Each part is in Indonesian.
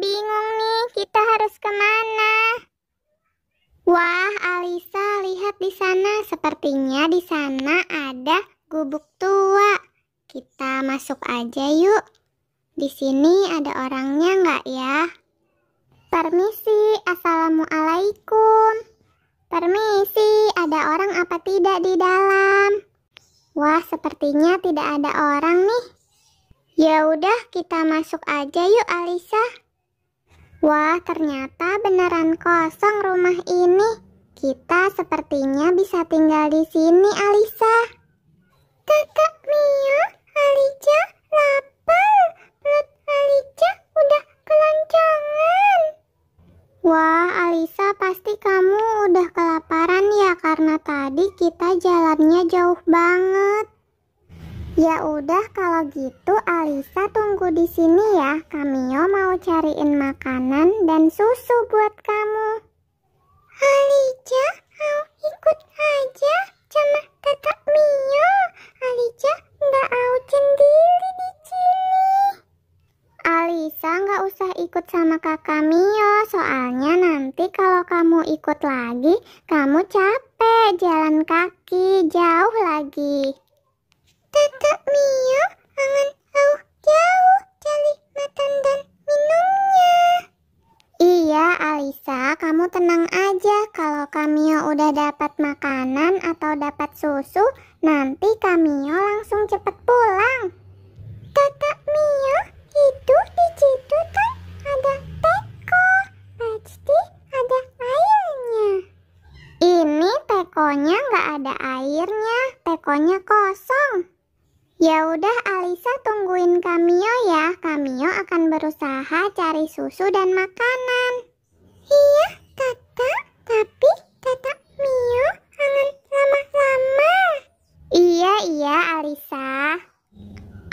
bingung nih, kita harus kemana? Wah, Alisa, lihat di sana. Sepertinya di sana ada gubuk tua. Kita masuk aja yuk. Di sini ada orangnya nggak ya? Permisi, Assalamualaikum. Permisi, ada orang apa tidak di dalam? Wah, sepertinya tidak ada orang nih. Ya udah, kita masuk aja yuk Alisa. Wah, ternyata beneran kosong rumah ini. Kita sepertinya bisa tinggal di sini, Alisa. Kakak Mia, Alisa lapar. Perut Alisa udah kelancangan. Wah, Alisa pasti kamu udah kelaparan ya karena tadi kita jalannya jauh banget. Ya udah kalau gitu Alisa tunggu di sini ya. Kamio mau cariin makanan dan susu buat kamu. Alija mau ikut aja sama tetap Mio. Alija nggak mau sendiri di sini. Alisa nggak usah ikut sama kakak Mio. Soalnya nanti kalau kamu ikut lagi, kamu capek jalan kaki jauh lagi. Mio angan jauh jauh dari makan dan minumnya. Iya, Alisa, kamu tenang aja. Kalau Kamio udah dapat makanan atau dapat susu, nanti Kamio langsung cepet pulang. Kakak Mio, itu di situ kan ada teko. Pasti ada airnya. Ini tekonya nggak ada airnya, tekonya kosong. Ya udah Alisa tungguin Kamio ya. Kamio akan berusaha cari susu dan makanan. Iya, Kakak. Tapi kata Mio kangen lama-lama. Iya, iya Alisa.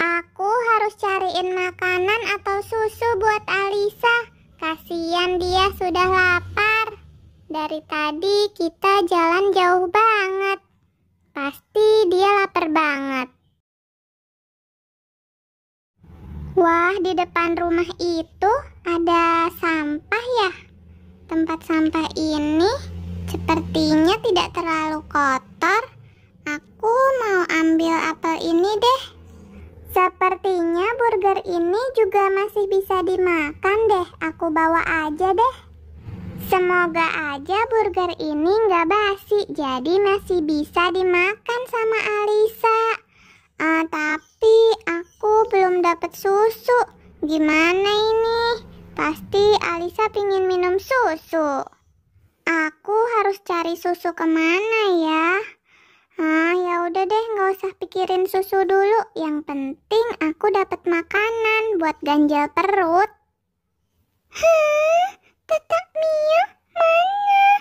Aku harus cariin makanan atau susu buat Alisa. Kasihan dia sudah lapar. Dari tadi kita jalan jauh banget. Pasti dia lapar banget. Wah, di depan rumah itu ada sampah ya. Tempat sampah ini sepertinya tidak terlalu kotor. Aku mau ambil apel ini deh. Sepertinya burger ini juga masih bisa dimakan deh. Aku bawa aja deh. Semoga aja burger ini nggak basi, jadi masih bisa dimakan sama Alisa. Uh, tapi aku belum dapat susu. Gimana ini? Pasti Alisa pingin minum susu. Aku harus cari susu kemana ya? Ah, ya udah deh, nggak usah pikirin susu dulu. Yang penting aku dapat makanan buat ganjal perut. Hah, tetap Mia mana?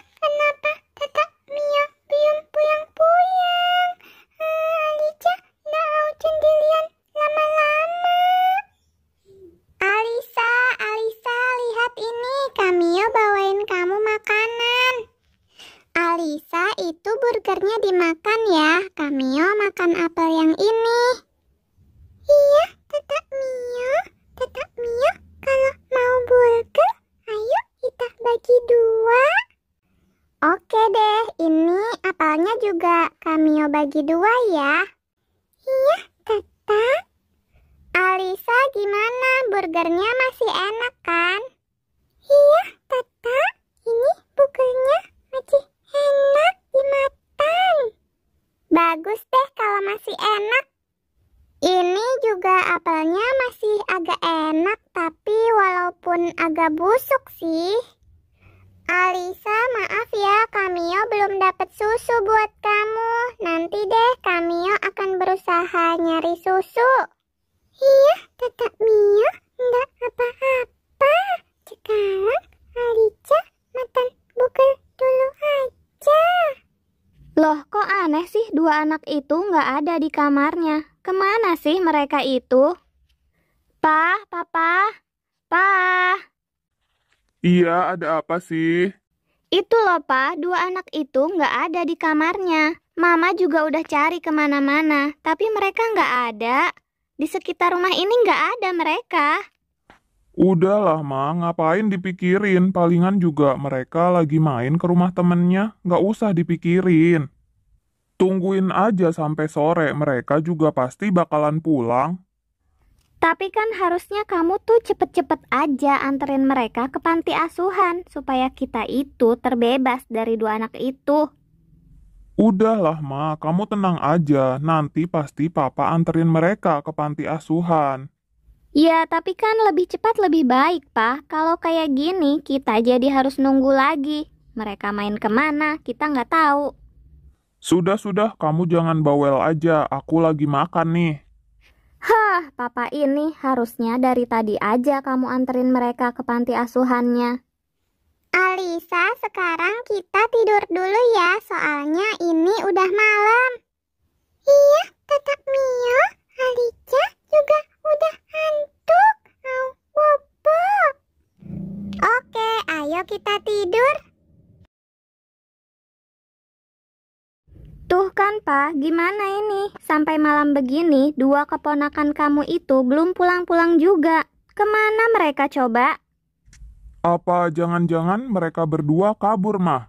bagi dua ya. Iya, Tata. Alisa gimana? Burgernya masih enak kan? Iya, Tata. Ini burgernya masih enak dimakan. Bagus deh kalau masih enak. Ini juga apelnya masih agak enak tapi walaupun agak busuk sih. usaha nyari susu. Iya, kakak Mia enggak apa-apa. Sekarang Alica makan bukan dulu aja. Loh, kok aneh sih dua anak itu nggak ada di kamarnya? Kemana sih mereka itu? Pa, papa, pa. Iya, ada apa sih? Itu loh, Pak. Dua anak itu nggak ada di kamarnya. Mama juga udah cari kemana-mana, tapi mereka nggak ada. Di sekitar rumah ini nggak ada mereka. Udahlah, Ma. Ngapain dipikirin? Palingan juga mereka lagi main ke rumah temennya. Nggak usah dipikirin. Tungguin aja sampai sore, mereka juga pasti bakalan pulang. Tapi kan harusnya kamu tuh cepet-cepet aja anterin mereka ke panti asuhan supaya kita itu terbebas dari dua anak itu. Udahlah, Ma. Kamu tenang aja. Nanti pasti Papa anterin mereka ke panti asuhan. Ya, tapi kan lebih cepat lebih baik, Pak. Kalau kayak gini, kita jadi harus nunggu lagi. Mereka main kemana, kita nggak tahu. Sudah-sudah, kamu jangan bawel aja. Aku lagi makan nih. Hah, papa ini harusnya dari tadi aja kamu anterin mereka ke panti asuhannya. Alisa, sekarang kita tidur dulu ya, soalnya ini udah malam. Iya, tetap Mio, Alica juga udah ngantuk, mau bobo. Oke, ayo kita tidur. Tuh kan pak, gimana ini? Sampai malam begini, dua keponakan kamu itu belum pulang-pulang juga. Kemana mereka coba? Apa jangan-jangan mereka berdua kabur, mah?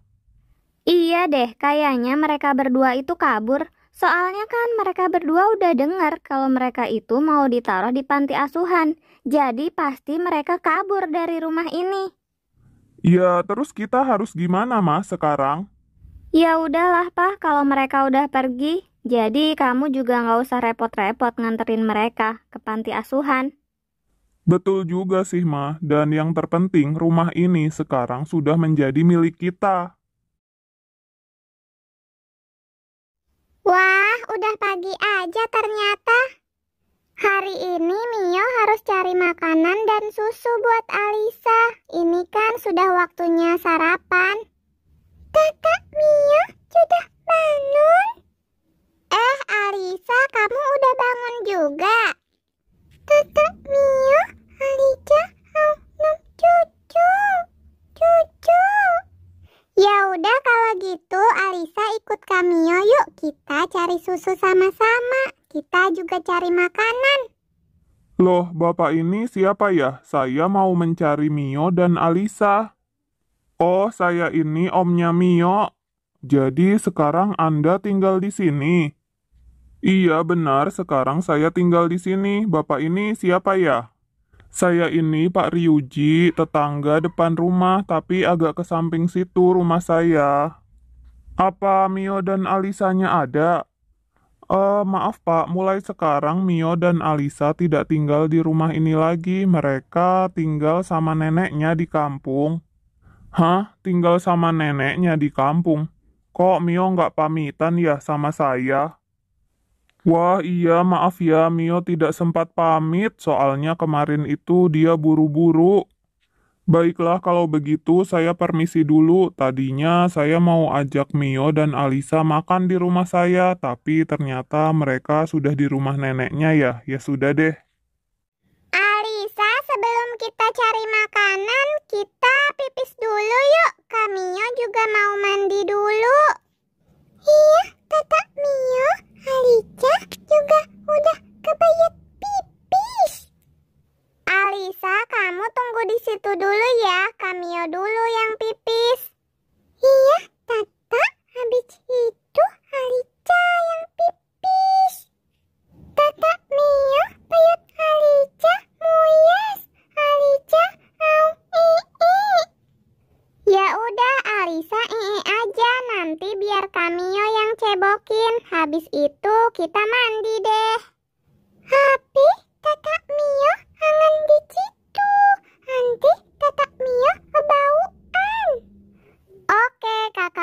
Iya deh, kayaknya mereka berdua itu kabur. Soalnya kan mereka berdua udah dengar kalau mereka itu mau ditaruh di panti asuhan. Jadi pasti mereka kabur dari rumah ini. Ya, terus kita harus gimana, mah sekarang? Ya udahlah, Pak, kalau mereka udah pergi. Jadi kamu juga nggak usah repot-repot nganterin mereka ke panti asuhan. Betul juga sih, Ma. Dan yang terpenting, rumah ini sekarang sudah menjadi milik kita. Wah, udah pagi aja ternyata. Hari ini Mio harus cari makanan dan susu buat Alisa. Ini kan sudah waktunya sarapan. Kakak Mia sudah bangun? Eh, Alisa, kamu udah bangun juga? Kakak Mia, Alisa mau cucu. Cucu. Ya udah kalau gitu Alisa ikut Kamio yuk kita cari susu sama-sama. Kita juga cari makanan. Loh, Bapak ini siapa ya? Saya mau mencari Mio dan Alisa. Oh, saya ini omnya Mio. Jadi sekarang Anda tinggal di sini. Iya, benar. Sekarang saya tinggal di sini. Bapak ini siapa ya? Saya ini Pak Ryuji, tetangga depan rumah, tapi agak ke samping situ rumah saya. Apa Mio dan Alisanya ada? Uh, maaf Pak, mulai sekarang Mio dan Alisa tidak tinggal di rumah ini lagi. Mereka tinggal sama neneknya di kampung. Hah? Tinggal sama neneknya di kampung. Kok Mio nggak pamitan ya sama saya? Wah iya maaf ya Mio tidak sempat pamit soalnya kemarin itu dia buru-buru. Baiklah kalau begitu saya permisi dulu. Tadinya saya mau ajak Mio dan Alisa makan di rumah saya, tapi ternyata mereka sudah di rumah neneknya ya. Ya sudah deh kita cari makanan, kita pipis dulu yuk. Kamio juga mau mandi dulu.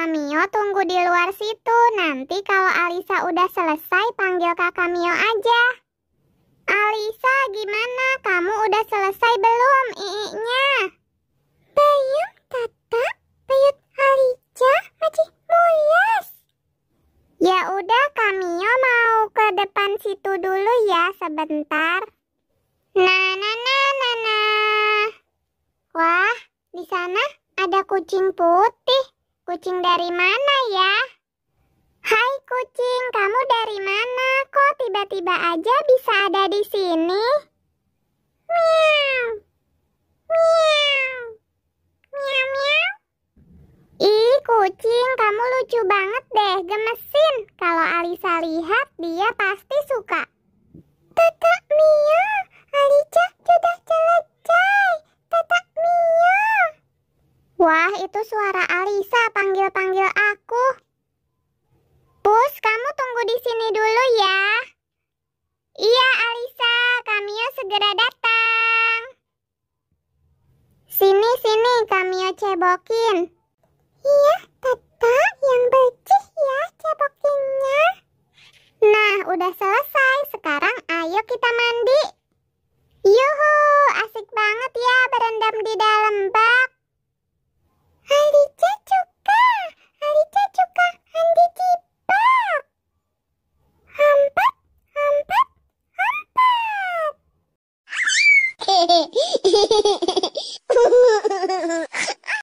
Mio tunggu di luar situ. Nanti kalau Alisa udah selesai, panggil kakak Mio aja. Alisa, gimana? Kamu udah selesai belum iiknya? Bayum, tata, bayut Alija masih muyas. Ya udah, Kamio mau ke depan situ dulu ya sebentar. Nah, nah, nah, nah, nah. Wah, di sana ada kucing put. Kucing dari mana ya? Hai kucing, kamu dari mana? Kok tiba-tiba aja bisa ada di sini? Miau. Miau. Miau miau. Ih, kucing, kamu lucu banget deh, gemesin. Kalau Alisa lihat, dia pasti suka. Tetap Mia, Ali Wah, itu suara Alisa panggil-panggil aku. Pus, kamu tunggu di sini dulu ya. Iya, Alisa, Kamio segera datang. Sini, sini, Kamio cebokin. Iya, Tata yang becih ya cebokinnya. Nah, udah selesai. Sekarang ayo kita mandi. Yuhu, asik banget ya berendam di dalam bak. り